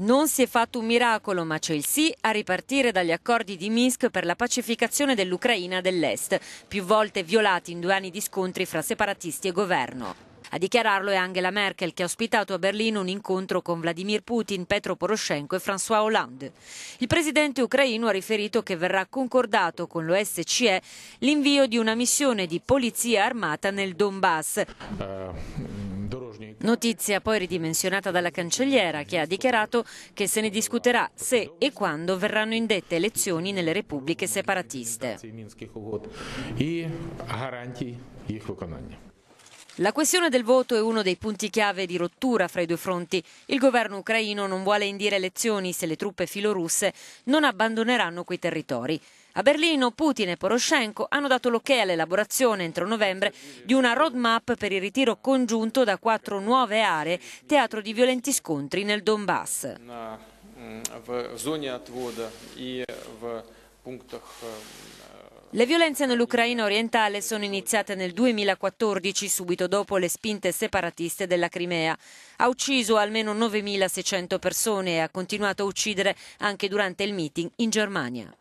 Non si è fatto un miracolo, ma c'è il sì a ripartire dagli accordi di Minsk per la pacificazione dell'Ucraina dell'Est, più volte violati in due anni di scontri fra separatisti e governo. A dichiararlo è Angela Merkel, che ha ospitato a Berlino un incontro con Vladimir Putin, Petro Poroshenko e François Hollande. Il presidente ucraino ha riferito che verrà concordato con l'OSCE l'invio di una missione di polizia armata nel Donbass. Uh Notizia poi ridimensionata dalla cancelliera che ha dichiarato che se ne discuterà se e quando verranno indette elezioni nelle repubbliche separatiste. La questione del voto è uno dei punti chiave di rottura fra i due fronti. Il governo ucraino non vuole indire elezioni se le truppe filorusse non abbandoneranno quei territori. A Berlino Putin e Poroshenko hanno dato l'ok all'elaborazione entro novembre di una roadmap per il ritiro congiunto da quattro nuove aree teatro di violenti scontri nel Donbass. Mm, mm, le violenze nell'Ucraina orientale sono iniziate nel 2014, subito dopo le spinte separatiste della Crimea. Ha ucciso almeno 9.600 persone e ha continuato a uccidere anche durante il meeting in Germania.